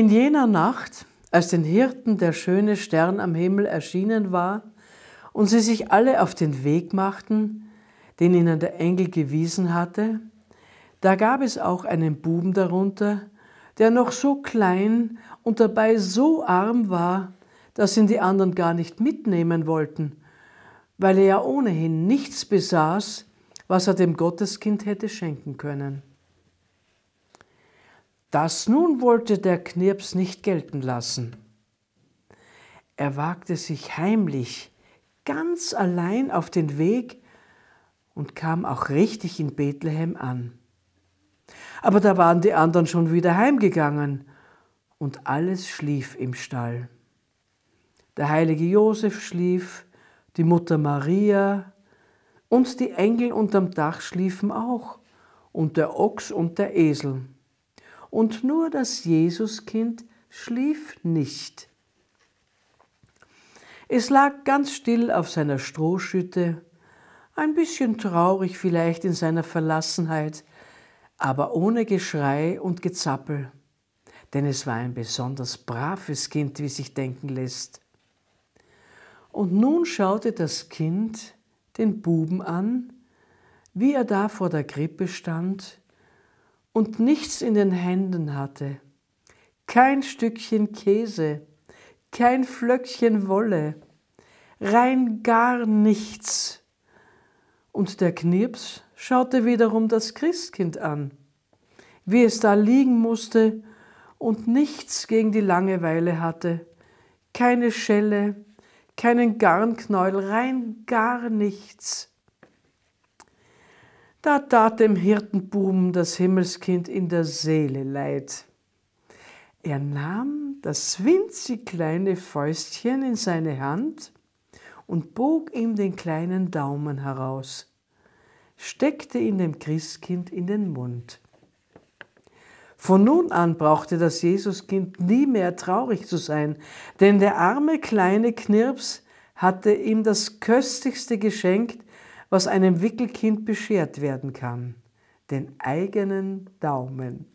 In jener Nacht, als den Hirten der schöne Stern am Himmel erschienen war und sie sich alle auf den Weg machten, den ihnen der Engel gewiesen hatte, da gab es auch einen Buben darunter, der noch so klein und dabei so arm war, dass ihn die anderen gar nicht mitnehmen wollten, weil er ja ohnehin nichts besaß, was er dem Gotteskind hätte schenken können. Das nun wollte der Knirps nicht gelten lassen. Er wagte sich heimlich, ganz allein auf den Weg und kam auch richtig in Bethlehem an. Aber da waren die anderen schon wieder heimgegangen und alles schlief im Stall. Der heilige Josef schlief, die Mutter Maria und die Engel unterm Dach schliefen auch und der Ochs und der Esel und nur das Jesuskind schlief nicht. Es lag ganz still auf seiner Strohschütte, ein bisschen traurig vielleicht in seiner Verlassenheit, aber ohne Geschrei und Gezappel, denn es war ein besonders braves Kind, wie sich denken lässt. Und nun schaute das Kind den Buben an, wie er da vor der Krippe stand, und nichts in den Händen hatte. Kein Stückchen Käse, kein Flöckchen Wolle, rein gar nichts. Und der Knirps schaute wiederum das Christkind an, wie es da liegen musste und nichts gegen die Langeweile hatte. Keine Schelle, keinen Garnknäuel, rein gar nichts da tat dem Hirtenbuben das Himmelskind in der Seele leid. Er nahm das winzig kleine Fäustchen in seine Hand und bog ihm den kleinen Daumen heraus, steckte ihn dem Christkind in den Mund. Von nun an brauchte das Jesuskind nie mehr traurig zu sein, denn der arme kleine Knirps hatte ihm das köstlichste Geschenk was einem Wickelkind beschert werden kann, den eigenen Daumen.